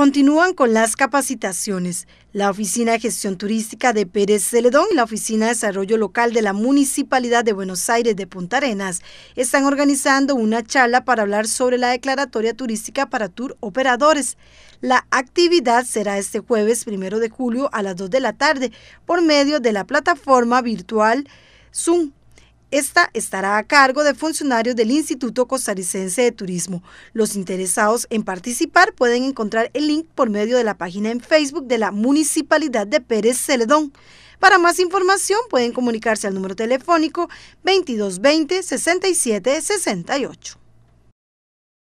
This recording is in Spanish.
Continúan con las capacitaciones. La Oficina de Gestión Turística de Pérez Celedón y la Oficina de Desarrollo Local de la Municipalidad de Buenos Aires de Punta Arenas están organizando una charla para hablar sobre la declaratoria turística para tour operadores. La actividad será este jueves primero de julio a las 2 de la tarde por medio de la plataforma virtual Zoom esta estará a cargo de funcionarios del Instituto Costarricense de Turismo. Los interesados en participar pueden encontrar el link por medio de la página en Facebook de la Municipalidad de Pérez Celedón. Para más información pueden comunicarse al número telefónico 2220 6768